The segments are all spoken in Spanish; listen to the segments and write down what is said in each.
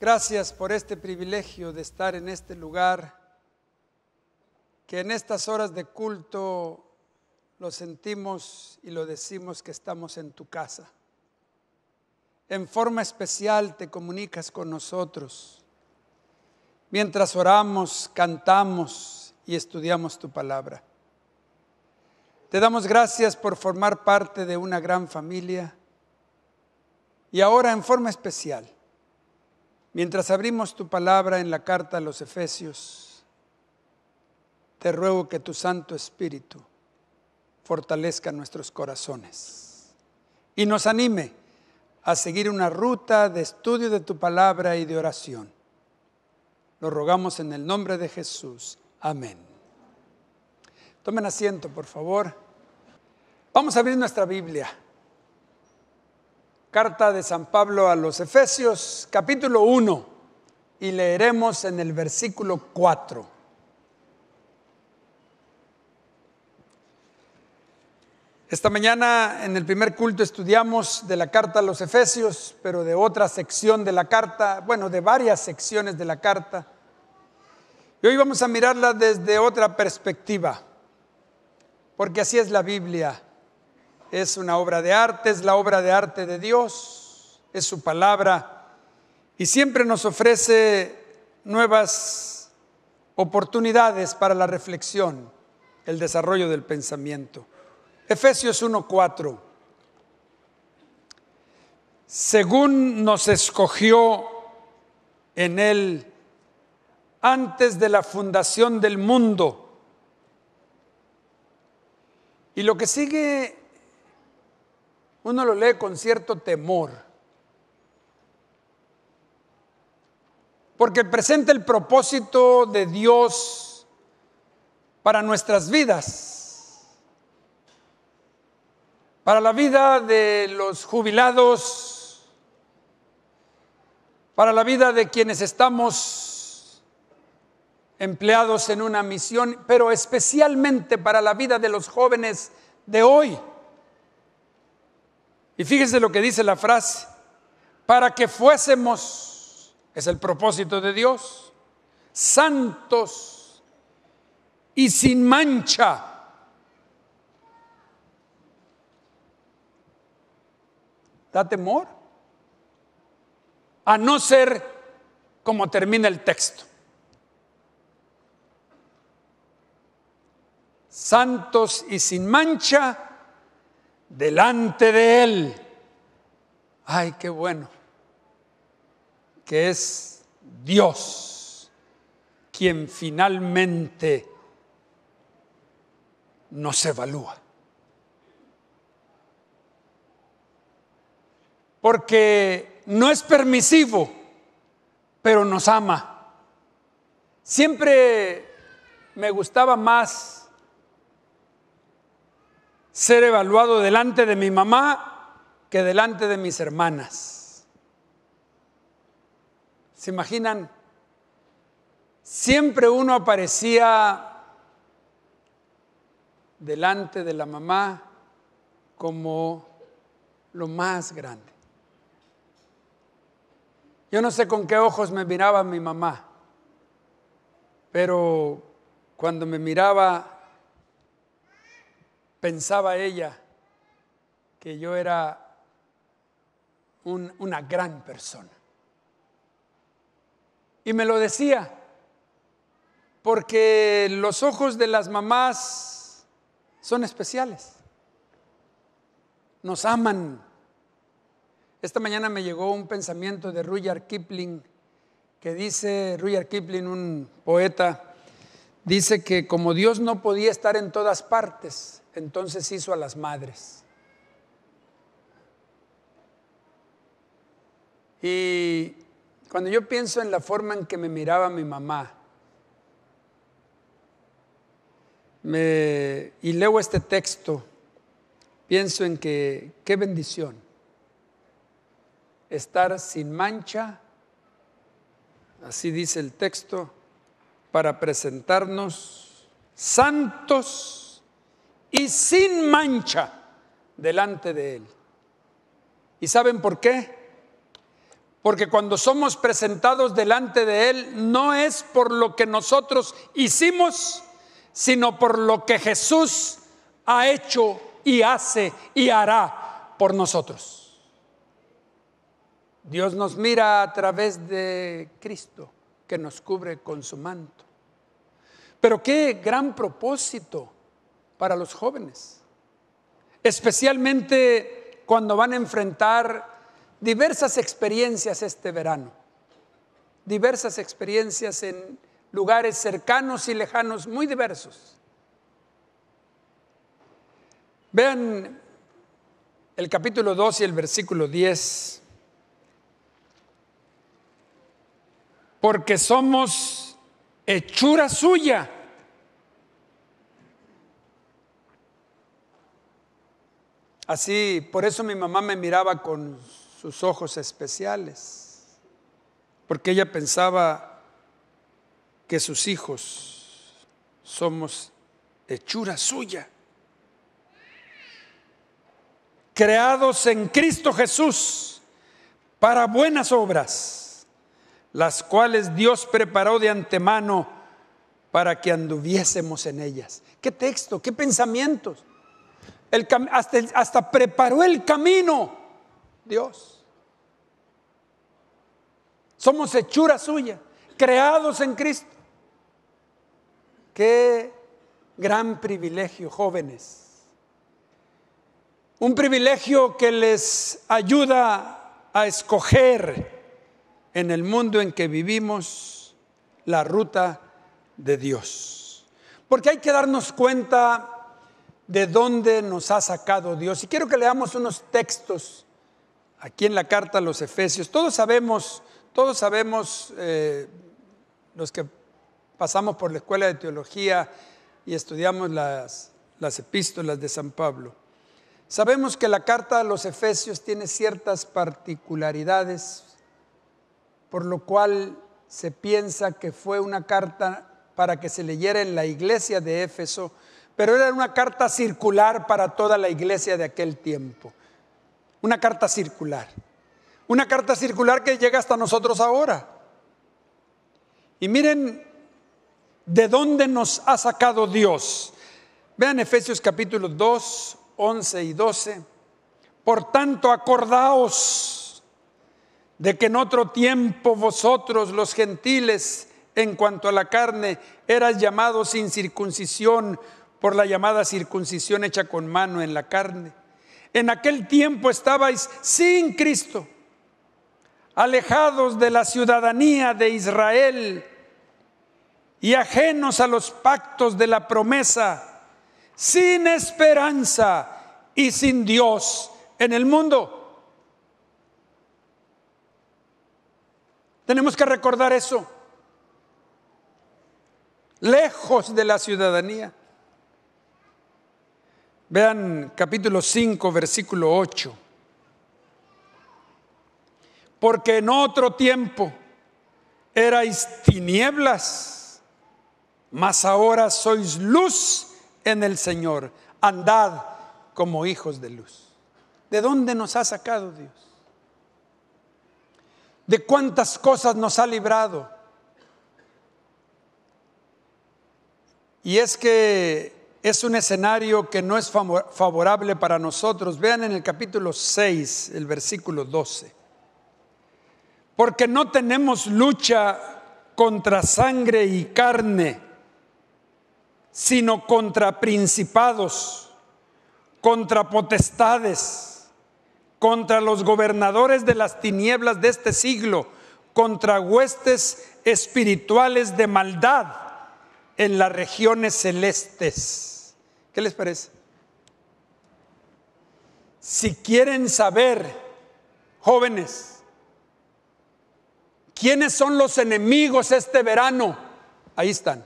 Gracias por este privilegio de estar en este lugar, que en estas horas de culto lo sentimos y lo decimos que estamos en tu casa. En forma especial te comunicas con nosotros mientras oramos, cantamos y estudiamos tu palabra. Te damos gracias por formar parte de una gran familia y ahora en forma especial Mientras abrimos tu palabra en la carta a los Efesios, te ruego que tu Santo Espíritu fortalezca nuestros corazones y nos anime a seguir una ruta de estudio de tu palabra y de oración. Lo rogamos en el nombre de Jesús. Amén. Tomen asiento, por favor. Vamos a abrir nuestra Biblia Carta de San Pablo a los Efesios, capítulo 1, y leeremos en el versículo 4. Esta mañana en el primer culto estudiamos de la carta a los Efesios, pero de otra sección de la carta, bueno, de varias secciones de la carta. Y hoy vamos a mirarla desde otra perspectiva, porque así es la Biblia es una obra de arte, es la obra de arte de Dios, es su palabra y siempre nos ofrece nuevas oportunidades para la reflexión, el desarrollo del pensamiento. Efesios 1:4. Según nos escogió en él antes de la fundación del mundo. Y lo que sigue uno lo lee con cierto temor. Porque presenta el propósito de Dios para nuestras vidas, para la vida de los jubilados, para la vida de quienes estamos empleados en una misión, pero especialmente para la vida de los jóvenes de hoy. Y fíjense lo que dice la frase, para que fuésemos, es el propósito de Dios, santos y sin mancha. ¿Da temor? A no ser como termina el texto. Santos y sin mancha delante de Él. Ay, qué bueno, que es Dios quien finalmente nos evalúa. Porque no es permisivo, pero nos ama. Siempre me gustaba más ser evaluado delante de mi mamá que delante de mis hermanas. ¿Se imaginan? Siempre uno aparecía delante de la mamá como lo más grande. Yo no sé con qué ojos me miraba mi mamá, pero cuando me miraba Pensaba ella que yo era una gran persona. Y me lo decía, porque los ojos de las mamás son especiales. Nos aman. Esta mañana me llegó un pensamiento de Rudyard Kipling que dice, Rudyard Kipling, un poeta, dice que como Dios no podía estar en todas partes, entonces hizo a las madres. Y cuando yo pienso en la forma en que me miraba mi mamá, me, y leo este texto, pienso en que qué bendición estar sin mancha, así dice el texto, para presentarnos santos y sin mancha delante de Él. ¿Y saben por qué? Porque cuando somos presentados delante de Él, no es por lo que nosotros hicimos, sino por lo que Jesús ha hecho y hace y hará por nosotros. Dios nos mira a través de Cristo, que nos cubre con su manto. Pero qué gran propósito para los jóvenes, especialmente cuando van a enfrentar diversas experiencias este verano, diversas experiencias en lugares cercanos y lejanos, muy diversos. Vean el capítulo 2 y el versículo 10. Porque somos hechura suya Así, por eso mi mamá me miraba con sus ojos especiales, porque ella pensaba que sus hijos somos hechura suya, creados en Cristo Jesús para buenas obras, las cuales Dios preparó de antemano para que anduviésemos en ellas. ¿Qué texto? ¿Qué pensamientos? hasta, hasta preparó el camino, Dios. Somos hechura suya, creados en Cristo. Qué gran privilegio, jóvenes. Un privilegio que les ayuda a escoger en el mundo en que vivimos la ruta de Dios. Porque hay que darnos cuenta de dónde nos ha sacado Dios. Y quiero que leamos unos textos aquí en la carta a los Efesios. Todos sabemos, todos sabemos, eh, los que pasamos por la escuela de teología y estudiamos las, las epístolas de San Pablo. Sabemos que la carta a los Efesios tiene ciertas particularidades, por lo cual se piensa que fue una carta para que se leyera en la iglesia de Éfeso pero era una carta circular para toda la iglesia de aquel tiempo. Una carta circular. Una carta circular que llega hasta nosotros ahora. Y miren de dónde nos ha sacado Dios. Vean Efesios capítulo 2, 11 y 12. Por tanto, acordaos de que en otro tiempo vosotros los gentiles, en cuanto a la carne, eras llamados sin circuncisión por la llamada circuncisión hecha con mano en la carne. En aquel tiempo estabais sin Cristo, alejados de la ciudadanía de Israel y ajenos a los pactos de la promesa, sin esperanza y sin Dios en el mundo. Tenemos que recordar eso. Lejos de la ciudadanía Vean capítulo 5, versículo 8. Porque en otro tiempo erais tinieblas, mas ahora sois luz en el Señor. Andad como hijos de luz. ¿De dónde nos ha sacado Dios? ¿De cuántas cosas nos ha librado? Y es que es un escenario que no es favorable para nosotros. Vean en el capítulo 6, el versículo 12. Porque no tenemos lucha contra sangre y carne, sino contra principados, contra potestades, contra los gobernadores de las tinieblas de este siglo, contra huestes espirituales de maldad en las regiones celestes. ¿Qué les parece? Si quieren saber, jóvenes, quiénes son los enemigos este verano, ahí están.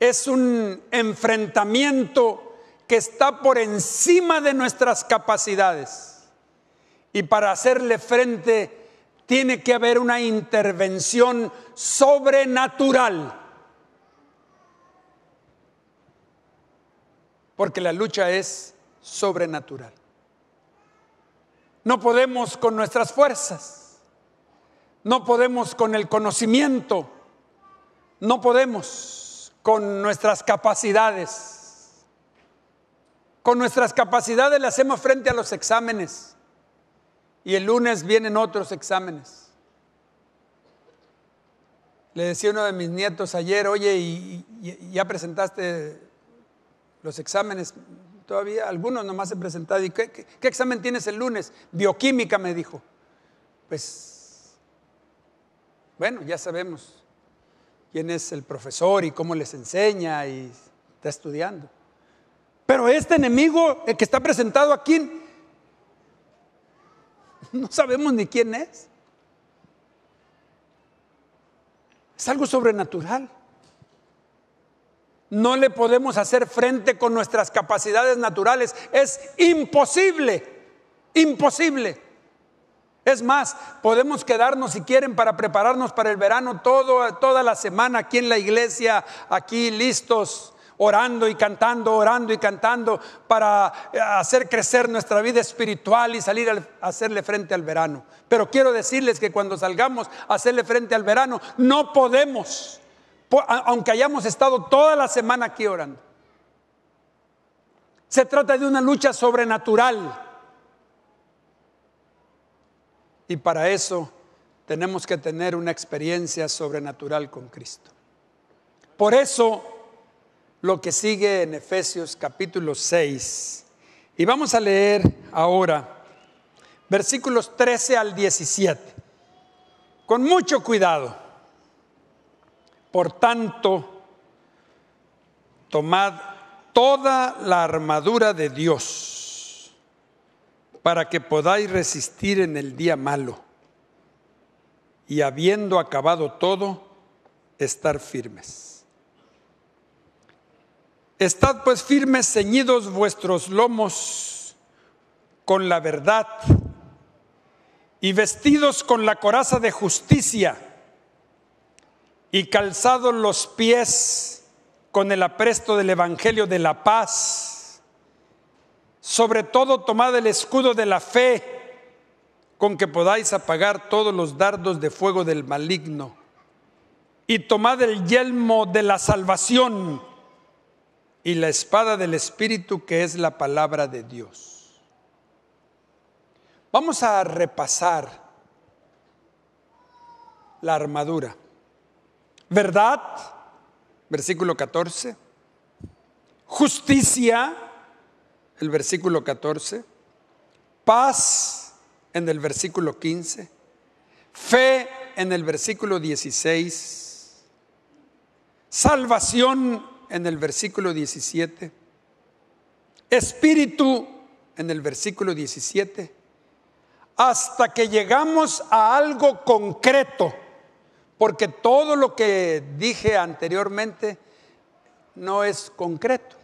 Es un enfrentamiento que está por encima de nuestras capacidades. Y para hacerle frente tiene que haber una intervención sobrenatural porque la lucha es sobrenatural. No podemos con nuestras fuerzas, no podemos con el conocimiento, no podemos con nuestras capacidades. Con nuestras capacidades le hacemos frente a los exámenes y el lunes vienen otros exámenes. Le decía uno de mis nietos ayer, oye, ¿y, ya presentaste los exámenes, todavía algunos nomás se presentado ¿Y qué, examen tienes el lunes? Bioquímica, me dijo. Pues, bueno, ya sabemos quién es el profesor y cómo les enseña y está estudiando. Pero este enemigo, el que está presentado aquí, no sabemos ni quién es. Es algo sobrenatural. No le podemos hacer frente con nuestras capacidades naturales. Es imposible, imposible. Es más, podemos quedarnos si quieren para prepararnos para el verano toda la semana aquí en la iglesia, aquí listos, orando y cantando, orando y cantando para eh, hacer crecer nuestra vida espiritual y salir a hacerle frente al verano. Pero quiero decirles que cuando salgamos a hacerle frente al verano, no podemos pues, aunque hayamos estado toda la semana aquí orando. Se trata de una lucha sobrenatural. Y para eso tenemos que tener una experiencia sobrenatural con Cristo. Por eso lo que sigue en Efesios capítulo 6. Y vamos a leer ahora versículos 13 al 17. Con mucho cuidado. Por tanto, tomad toda la armadura de Dios para que podáis resistir en el día malo y habiendo acabado todo, estar firmes. Estad pues firmes, ceñidos vuestros lomos con la verdad y vestidos con la coraza de justicia y calzados los pies con el apresto del Evangelio de la paz, sobre todo tomad el escudo de la fe con que podáis apagar todos los dardos de fuego del maligno, y tomad el yelmo de la salvación y la espada del Espíritu que es la palabra de Dios. Vamos a repasar la armadura verdad, versículo 14, justicia, el versículo 14, paz en el versículo 15, fe en el versículo 16, salvación en el versículo 17, espíritu en el versículo 17, hasta que llegamos a algo concreto porque todo lo que dije anteriormente no es concreto.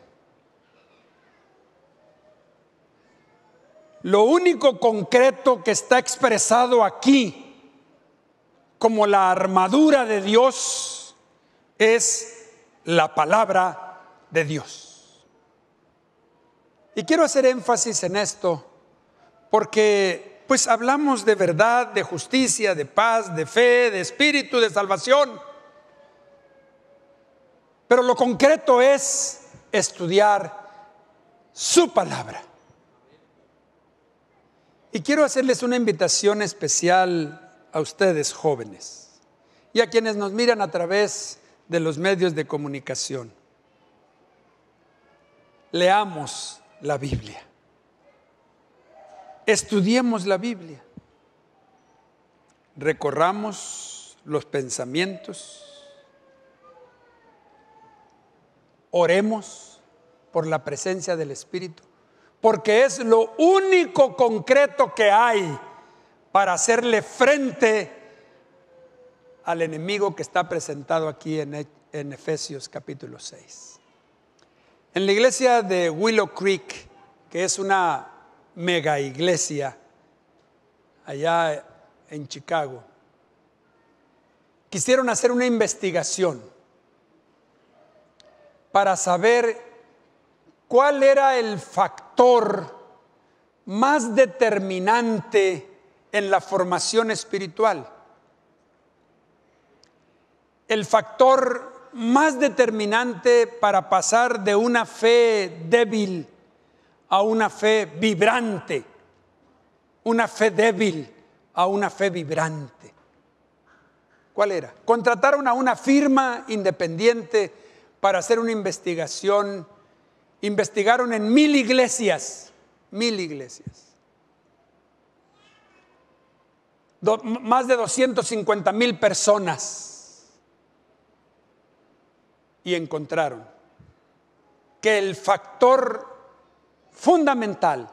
Lo único concreto que está expresado aquí como la armadura de Dios es la palabra de Dios. Y quiero hacer énfasis en esto porque pues hablamos de verdad, de justicia, de paz, de fe, de espíritu, de salvación. Pero lo concreto es estudiar su palabra. Y quiero hacerles una invitación especial a ustedes jóvenes y a quienes nos miran a través de los medios de comunicación. Leamos la Biblia. Estudiemos la Biblia. Recorramos los pensamientos. Oremos por la presencia del Espíritu, porque es lo único concreto que hay para hacerle frente al enemigo que está presentado aquí en, e-, Efesios capítulo 6. En la iglesia de Willow Creek, que es una mega iglesia allá en Chicago. Quisieron hacer una investigación para saber cuál era el factor más determinante en la formación espiritual. El factor más determinante para pasar de una fe débil a una fe vibrante, una fe débil a una fe vibrante. ¿Cuál era? Contrataron a una firma independiente para hacer una investigación. Investigaron en mil iglesias, mil iglesias. más de 250 mil personas. Y encontraron que el factor fundamental,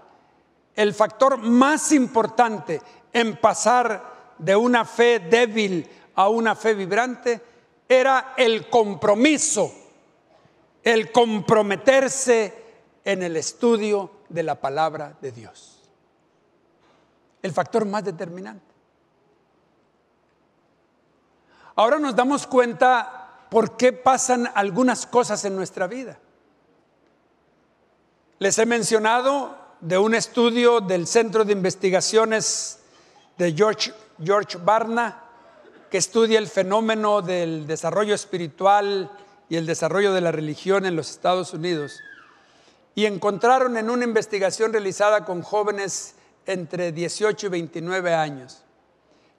el factor más importante en pasar de una fe débil a una fe vibrante era el compromiso, el comprometerse en el estudio de la palabra de Dios. El factor más determinante. Ahora nos damos cuenta por qué pasan algunas cosas en nuestra vida. Les he mencionado de un estudio del Centro de Investigaciones de George, George Barna, que estudia el fenómeno del desarrollo espiritual y el desarrollo de la religión en los Estados Unidos. Y encontraron en una investigación realizada con jóvenes entre 18 y 29 años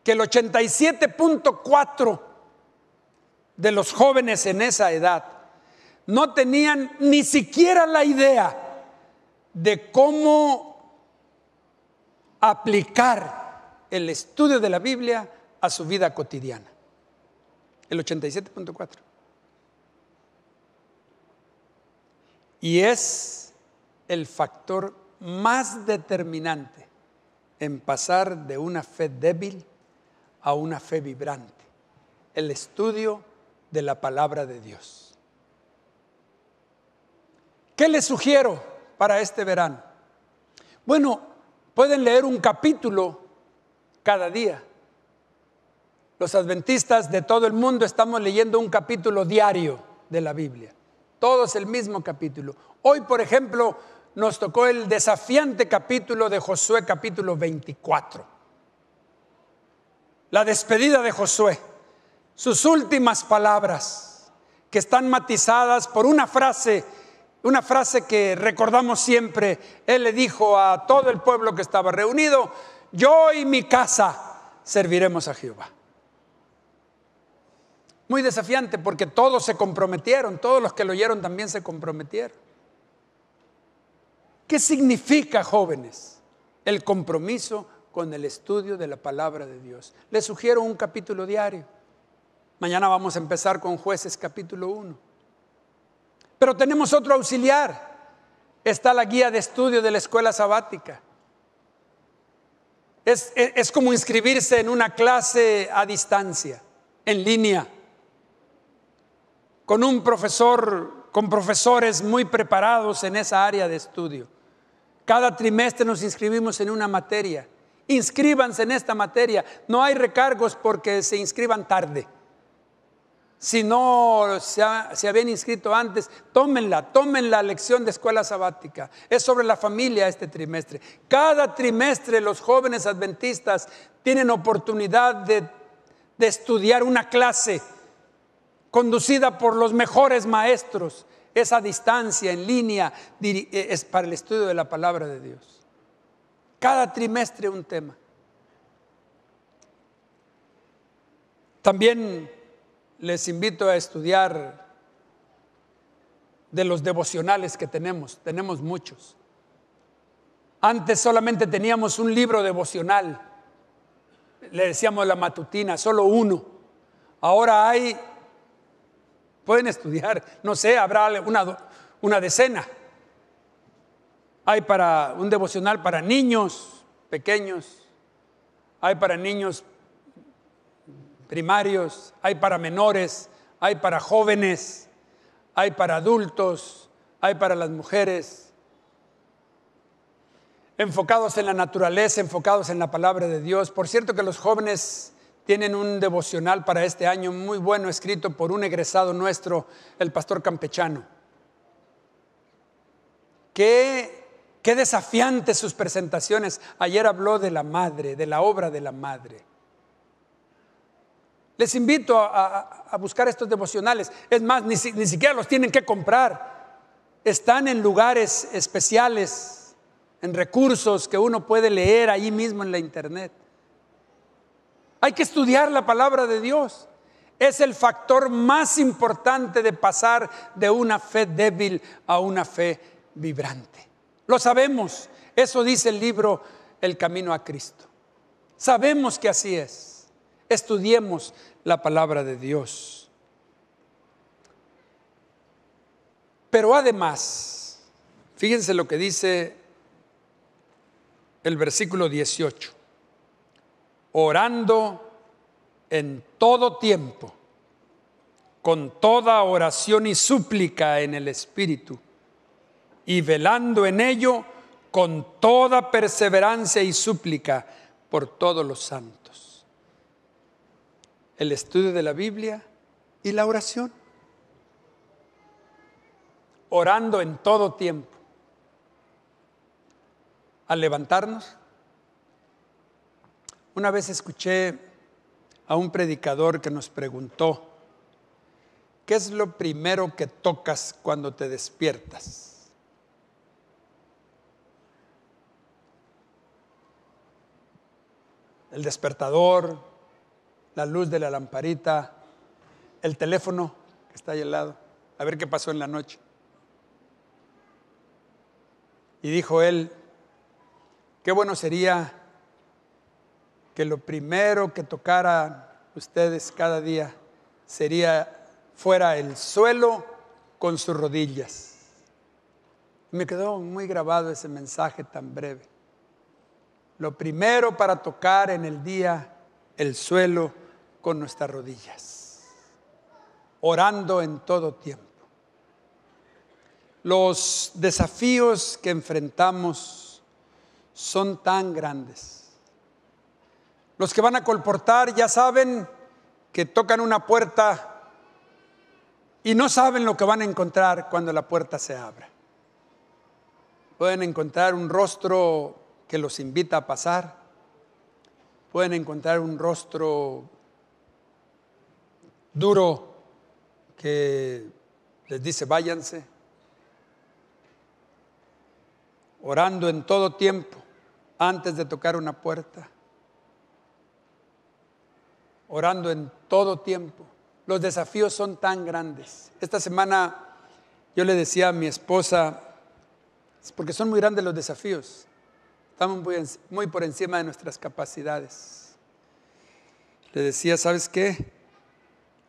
que el 87.4 de los jóvenes en esa edad no tenían ni siquiera la idea de cómo aplicar el estudio de la Biblia a su vida cotidiana. El 87.4. Y es el factor más determinante en pasar de una fe débil a una fe vibrante. El estudio de la palabra de Dios. ¿Qué le sugiero? para este verano? Bueno, pueden leer un capítulo cada día. Los adventistas de todo el mundo estamos leyendo un capítulo diario de la Biblia. Todos el mismo capítulo. Hoy, por ejemplo, nos tocó el desafiante capítulo de Josué, capítulo 24. La despedida de Josué. Sus últimas palabras, que están matizadas por una frase una frase que recordamos siempre. Él le dijo a todo el pueblo que estaba reunido, yo y mi casa serviremos a Jehová. Muy desafiante porque todos se comprometieron, todos los que lo oyeron también se comprometieron. ¿Qué significa, jóvenes, el compromiso con el estudio de la palabra de Dios? Les sugiero un capítulo diario. Mañana vamos a empezar con jueces capítulo 1. Pero tenemos otro auxiliar. Está la guía de estudio de la escuela sabática. Es, como inscribirse en una clase a distancia, en línea, con un profesor, con profesores muy preparados en esa área de estudio. Cada trimestre nos inscribimos en una materia. Inscríbanse en esta materia. No hay recargos porque se inscriban tarde. Si no se, habían inscrito antes, tómenla, tomen la lección de escuela sabática. Es sobre la familia este trimestre. Cada trimestre los jóvenes adventistas tienen oportunidad de, de estudiar una clase conducida por los mejores maestros. Esa distancia, en línea, eh, es para el estudio de la palabra de Dios. Cada trimestre un tema. También les invito a estudiar de los devocionales que tenemos. Tenemos muchos. Antes solamente teníamos un libro devocional. Le decíamos la matutina, solo uno. Ahora hay, pueden estudiar, no sé, habrá una, una decena. Hay para un devocional para niños pequeños, hay para niños primarios, hay para menores, hay para jóvenes, hay para adultos, hay para las mujeres. Enfocados en la naturaleza, enfocados en la palabra de Dios. Por cierto que los jóvenes tienen un devocional para este año muy bueno escrito por un egresado nuestro, el pastor campechano. Qué, qué desafiantes sus presentaciones. Ayer habló de la madre, de la obra de la madre. Les invito a, buscar estos devocionales. Es más, ni, ni siquiera los tienen que comprar. Están en lugares especiales, en recursos que uno puede leer ahí mismo en la internet. Hay que estudiar la palabra de Dios es el factor más importante de pasar de una fe débil a una fe vibrante. Lo sabemos, eso dice el libro El Camino a Cristo. Sabemos que así es estudiemos la palabra de Dios. Pero además, fíjense lo que dice el versículo 18, orando en todo tiempo, con toda oración y súplica en el Espíritu, y velando en ello con toda perseverancia y súplica por todos los santos el estudio de la Biblia y la oración. Orando en todo tiempo. Al levantarnos, una vez escuché a un predicador que nos preguntó, ¿qué es lo primero que tocas cuando te despiertas? El despertador, la luz de la lamparita, el teléfono que está ahí al lado, a ver qué pasó en la noche. Y dijo él, qué bueno sería que lo primero que tocaran ustedes cada día sería fuera el suelo con sus rodillas. Me quedó muy grabado ese mensaje tan breve. Lo primero para tocar en el día el suelo con nuestras rodillas, orando en todo tiempo. Los desafíos que enfrentamos son tan grandes. Los que van a colportar ya saben que tocan una puerta y no saben lo que van a encontrar cuando la puerta se abra. Pueden encontrar un rostro que los invita a pasar. Pueden encontrar un rostro duro que les dice váyanse, orando en todo tiempo antes de tocar una puerta, orando en todo tiempo. Los desafíos son tan grandes. Esta semana yo le decía a mi esposa, porque son muy grandes los desafíos, estamos muy, por encima de nuestras capacidades. Le decía, ¿sabes qué?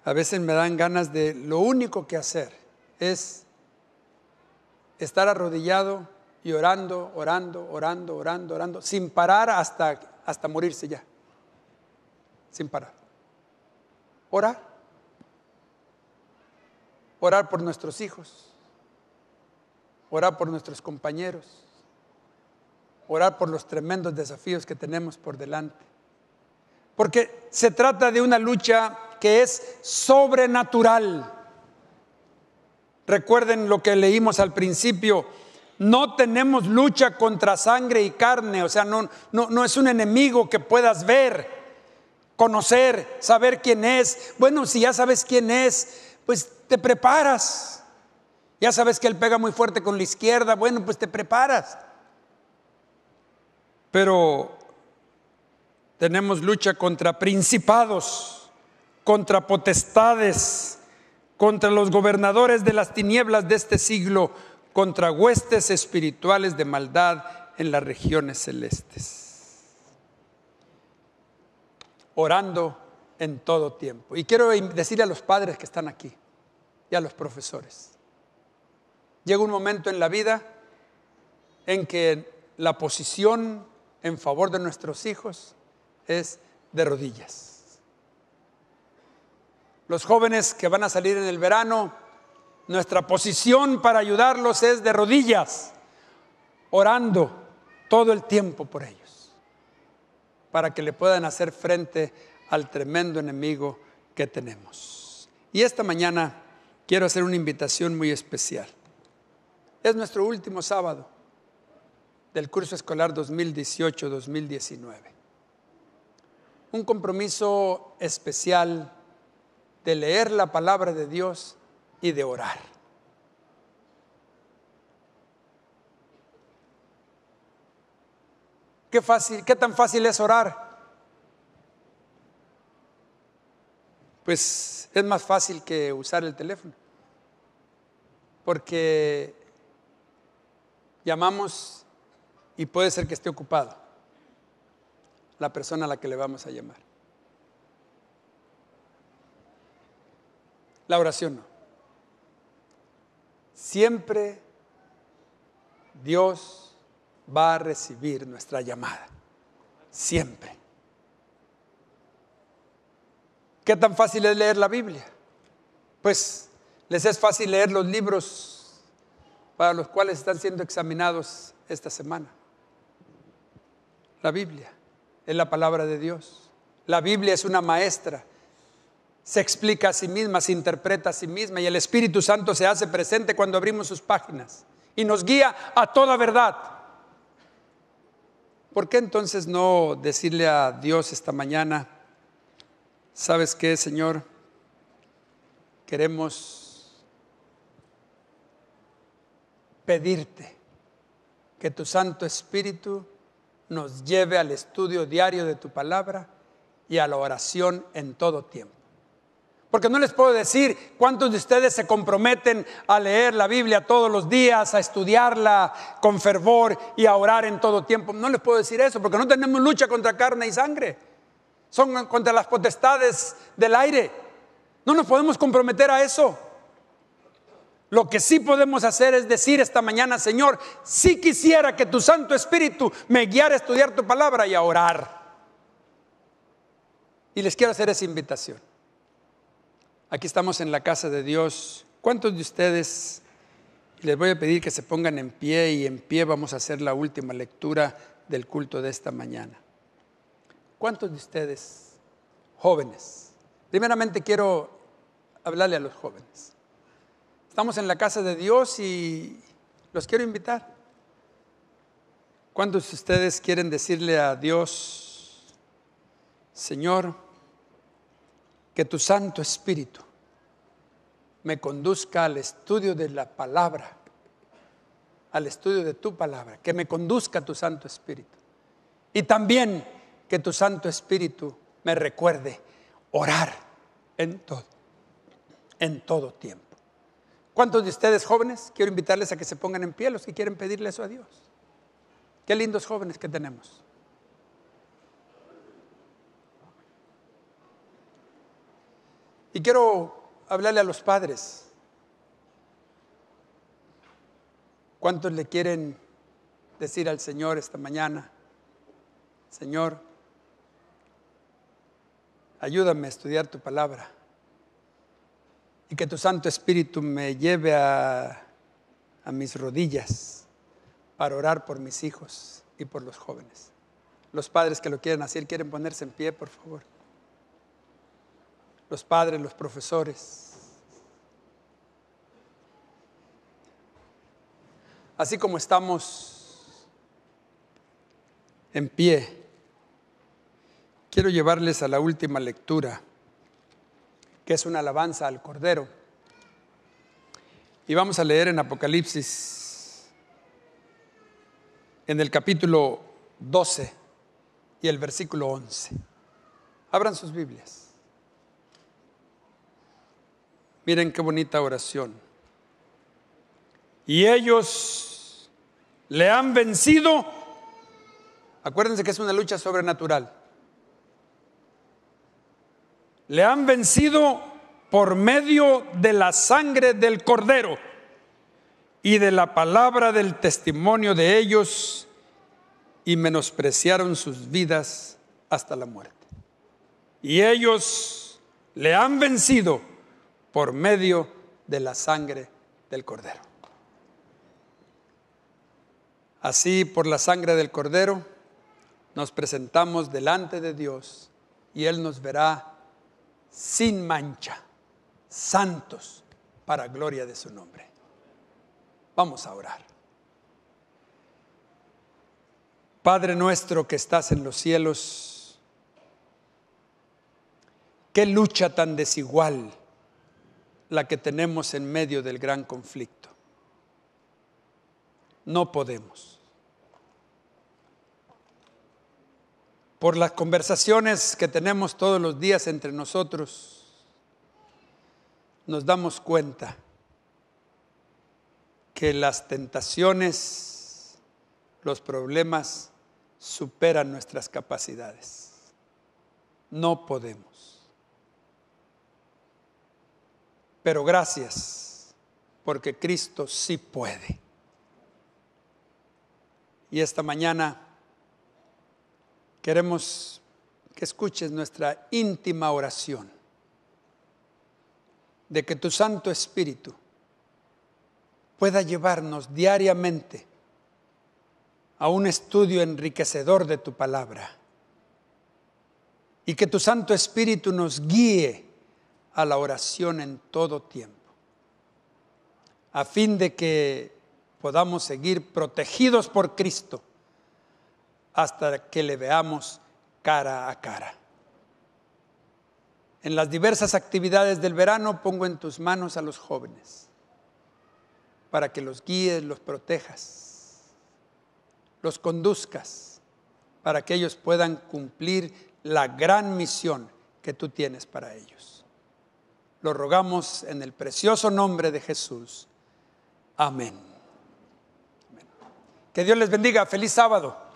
a veces me dan ganas de lo único que hacer es estar arrodillado y orando, orando, orando, orando, orando, sin parar hasta, hasta morirse ya. Sin parar. Orar. Orar por nuestros hijos. Orar por nuestros compañeros. Orar por los tremendos desafíos que tenemos por delante. Porque se trata de una lucha que es sobrenatural. Recuerden lo que leímos al principio. No tenemos lucha contra sangre y carne, o sea, no, no, es un enemigo que puedas ver, conocer, saber quién es. Bueno, si ya sabes quién es, pues te preparas. Ya sabes que él pega muy fuerte con la izquierda, bueno, pues te preparas. Pero tenemos lucha contra principados contra potestades, contra los gobernadores de las tinieblas de este siglo, contra huestes espirituales de maldad en las regiones celestes. Orando en todo tiempo. Y quiero decirle a los padres que están aquí y a los profesores. Llega un momento en la vida en que la posición en favor de nuestros hijos es de rodillas los jóvenes que van a salir en el verano, nuestra posición para ayudarlos es de rodillas, orando todo el tiempo por ellos, para que le puedan hacer frente al tremendo enemigo que tenemos. Y esta mañana quiero hacer una invitación muy especial. Es nuestro último sábado del curso escolar 2018-2019. Un compromiso especial de leer la palabra de Dios y de orar. Qué fácil, qué tan fácil es orar. Pues es más fácil que usar el teléfono. Porque llamamos y puede ser que esté ocupado la persona a la que le vamos a llamar. La oración no. Siempre Dios va a recibir nuestra llamada. Siempre. ¿Qué tan fácil es leer la Biblia? Pues les es fácil leer los libros para los cuales están siendo examinados esta semana. La Biblia es la palabra de Dios. La Biblia es una maestra se explica a sí misma, se interpreta a sí misma y el Espíritu Santo se hace presente cuando abrimos sus páginas y nos guía a toda verdad. ¿Por qué entonces no decirle a Dios esta mañana, sabes qué, Señor, queremos pedirte que tu Santo Espíritu nos lleve al estudio diario de tu palabra y a la oración en todo tiempo? Porque no les puedo decir cuántos de ustedes se comprometen a leer la Biblia todos los días, a estudiarla con fervor y a orar en todo tiempo. No les puedo decir eso, porque no tenemos lucha contra carne y sangre. Son contra las potestades del aire. No nos podemos comprometer a eso. Lo que sí podemos hacer es decir esta mañana, Señor, Si quisiera que tu Santo Espíritu me guiara a estudiar tu palabra y a orar. Y les quiero hacer esa invitación. Aquí estamos en la casa de Dios. ¿Cuántos de ustedes, les voy a pedir que se pongan en pie y en pie vamos a hacer la última lectura del culto de esta mañana? ¿Cuántos de ustedes, jóvenes? Primeramente quiero hablarle a los jóvenes. Estamos en la casa de Dios y los quiero invitar. ¿Cuántos de ustedes quieren decirle a Dios, Señor, que tu Santo Espíritu me conduzca al estudio de la palabra, al estudio de tu palabra, que me conduzca tu Santo Espíritu. Y también que tu Santo Espíritu me recuerde orar en todo, en todo tiempo. ¿Cuántos de ustedes jóvenes? Quiero invitarles a que se pongan en pie los que quieren pedirle eso a Dios. Qué lindos jóvenes que tenemos. Y quiero hablarle a los padres. ¿Cuántos le quieren decir al Señor esta mañana? Señor, ayúdame a estudiar tu palabra y que tu Santo Espíritu me lleve a, a mis rodillas para orar por mis hijos y por los jóvenes. Los padres que lo quieren hacer, quieren ponerse en pie, por favor los padres, los profesores. Así como estamos en pie, quiero llevarles a la última lectura, que es una alabanza al Cordero. Y vamos a leer en Apocalipsis, en el capítulo 12 y el versículo 11. Abran sus Biblias. Miren qué bonita oración. Y ellos le han vencido. Acuérdense que es una lucha sobrenatural. Le han vencido por medio de la sangre del cordero y de la palabra del testimonio de ellos y menospreciaron sus vidas hasta la muerte. Y ellos le han vencido por medio de la sangre del cordero. Así, por la sangre del cordero, nos presentamos delante de Dios y Él nos verá sin mancha, santos, para gloria de su nombre. Vamos a orar. Padre nuestro que estás en los cielos, qué lucha tan desigual la que tenemos en medio del gran conflicto. No podemos. Por las conversaciones que tenemos todos los días entre nosotros, nos damos cuenta que las tentaciones, los problemas superan nuestras capacidades. No podemos. Pero gracias, porque Cristo sí puede. Y esta mañana queremos que escuches nuestra íntima oración de que tu Santo Espíritu pueda llevarnos diariamente a un estudio enriquecedor de tu palabra y que tu Santo Espíritu nos guíe a la oración en todo tiempo, a fin de que podamos seguir protegidos por Cristo hasta que le veamos cara a cara. En las diversas actividades del verano pongo en tus manos a los jóvenes para que los guíes, los protejas, los conduzcas, para que ellos puedan cumplir la gran misión que tú tienes para ellos. Lo rogamos en el precioso nombre de Jesús. Amén. Que Dios les bendiga. Feliz sábado.